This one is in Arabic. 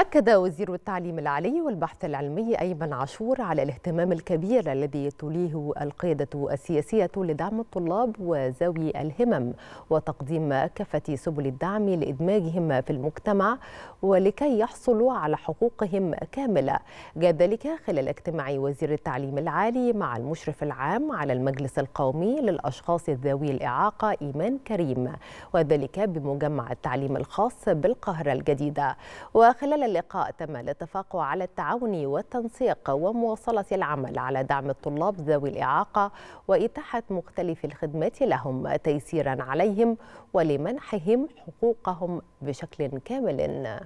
أكد وزير التعليم العالي والبحث العلمي أيمن عاشور على الاهتمام الكبير الذي توليه القيادة السياسية لدعم الطلاب وذوي الهمم وتقديم كافة سبل الدعم لإدماجهم في المجتمع ولكي يحصلوا على حقوقهم كاملة جاء ذلك خلال اجتماع وزير التعليم العالي مع المشرف العام على المجلس القومي للأشخاص ذوي الإعاقة إيمان كريم وذلك بمجمع التعليم الخاص بالقاهرة الجديدة وخلال اللقاء تم الاتفاق على التعاون والتنسيق ومواصلة العمل على دعم الطلاب ذوي الإعاقة وإتاحة مختلف الخدمات لهم تيسيرا عليهم ولمنحهم حقوقهم بشكل كامل